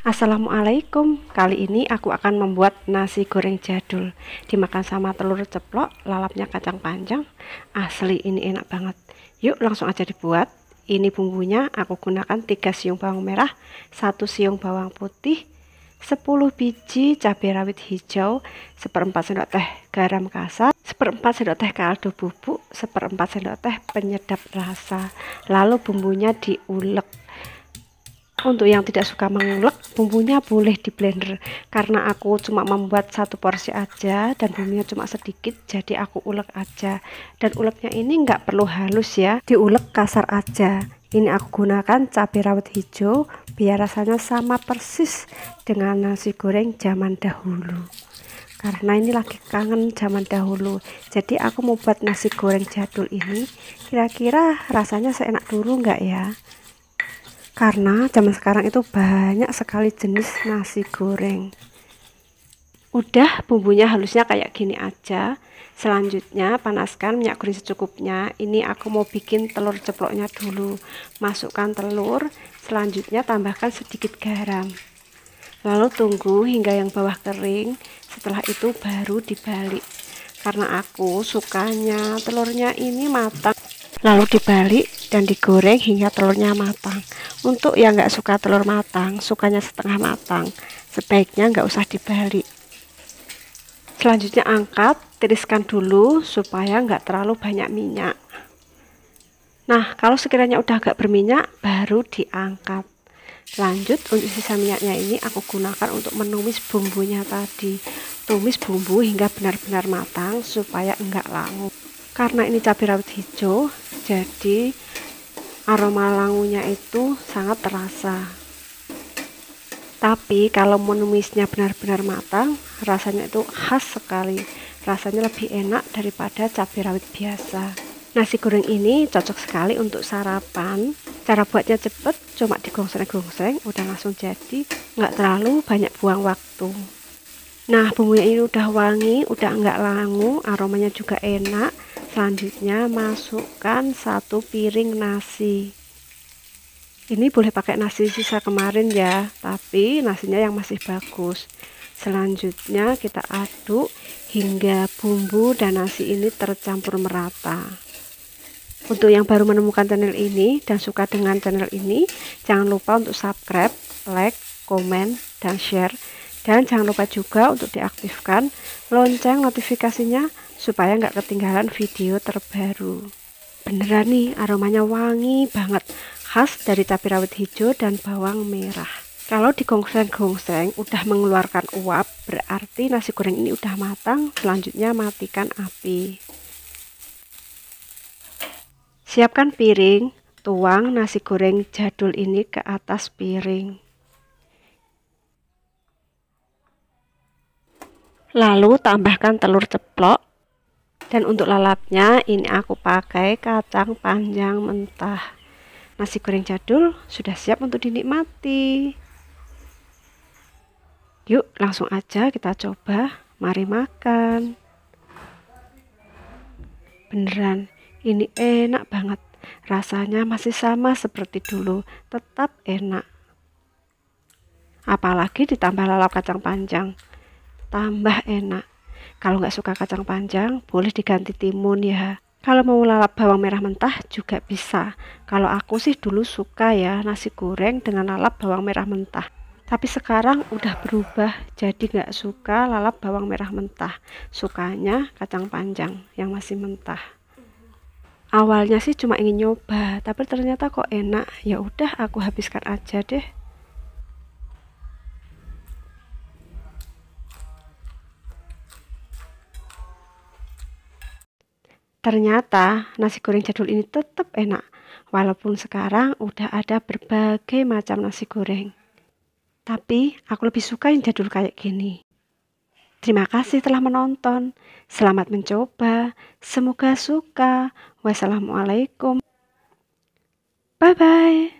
Assalamualaikum Kali ini aku akan membuat nasi goreng jadul Dimakan sama telur ceplok Lalapnya kacang panjang Asli ini enak banget Yuk langsung aja dibuat Ini bumbunya aku gunakan 3 siung bawang merah 1 siung bawang putih 10 biji cabai rawit hijau 1 sendok teh garam kasar 1 sendok teh kaldu bubuk 1 sendok teh penyedap rasa Lalu bumbunya diulek untuk yang tidak suka mengulek bumbunya boleh di blender karena aku cuma membuat satu porsi aja dan bumbunya cuma sedikit jadi aku ulek aja dan uleknya ini nggak perlu halus ya diulek kasar aja ini aku gunakan cabai rawit hijau biar rasanya sama persis dengan nasi goreng zaman dahulu karena ini lagi kangen zaman dahulu jadi aku mau buat nasi goreng jadul ini kira-kira rasanya seenak dulu nggak ya karena zaman sekarang itu banyak sekali jenis nasi goreng udah bumbunya halusnya kayak gini aja selanjutnya panaskan minyak goreng secukupnya ini aku mau bikin telur ceploknya dulu masukkan telur selanjutnya tambahkan sedikit garam lalu tunggu hingga yang bawah kering setelah itu baru dibalik karena aku sukanya telurnya ini matang lalu dibalik dan digoreng hingga telurnya matang untuk yang nggak suka telur matang sukanya setengah matang sebaiknya nggak usah dibalik selanjutnya angkat tiriskan dulu supaya nggak terlalu banyak minyak nah kalau sekiranya udah agak berminyak baru diangkat lanjut untuk sisa minyaknya ini aku gunakan untuk menumis bumbunya tadi tumis bumbu hingga benar-benar matang supaya enggak langu karena ini cabai rawit hijau jadi aroma langunya itu sangat terasa. Tapi kalau menumisnya benar-benar matang, rasanya itu khas sekali. Rasanya lebih enak daripada cabai rawit biasa. Nasi goreng ini cocok sekali untuk sarapan. Cara buatnya cepet, cuma digongseng-gongseng, udah langsung jadi. Nggak terlalu banyak buang waktu. Nah, bumbunya ini udah wangi, udah nggak langu, aromanya juga enak selanjutnya masukkan satu piring nasi ini boleh pakai nasi sisa kemarin ya tapi nasinya yang masih bagus selanjutnya kita aduk hingga bumbu dan nasi ini tercampur merata untuk yang baru menemukan channel ini dan suka dengan channel ini jangan lupa untuk subscribe like, komen, dan share dan jangan lupa juga untuk diaktifkan lonceng notifikasinya supaya nggak ketinggalan video terbaru. Beneran nih aromanya wangi banget, khas dari cabai rawit hijau dan bawang merah. Kalau digongseng-gongseng udah mengeluarkan uap, berarti nasi goreng ini udah matang, selanjutnya matikan api. Siapkan piring, tuang nasi goreng jadul ini ke atas piring. lalu tambahkan telur ceplok dan untuk lalapnya ini aku pakai kacang panjang mentah nasi goreng jadul sudah siap untuk dinikmati yuk langsung aja kita coba mari makan beneran ini enak banget rasanya masih sama seperti dulu tetap enak apalagi ditambah lalap kacang panjang tambah enak. Kalau nggak suka kacang panjang, boleh diganti timun ya. Kalau mau lalap bawang merah mentah juga bisa. Kalau aku sih dulu suka ya nasi goreng dengan lalap bawang merah mentah. Tapi sekarang udah berubah, jadi nggak suka lalap bawang merah mentah. Sukanya kacang panjang yang masih mentah. Awalnya sih cuma ingin nyoba, tapi ternyata kok enak. Ya udah, aku habiskan aja deh. Ternyata nasi goreng jadul ini tetap enak, walaupun sekarang udah ada berbagai macam nasi goreng. Tapi aku lebih suka yang jadul kayak gini. Terima kasih telah menonton. Selamat mencoba. Semoga suka. Wassalamualaikum. Bye bye.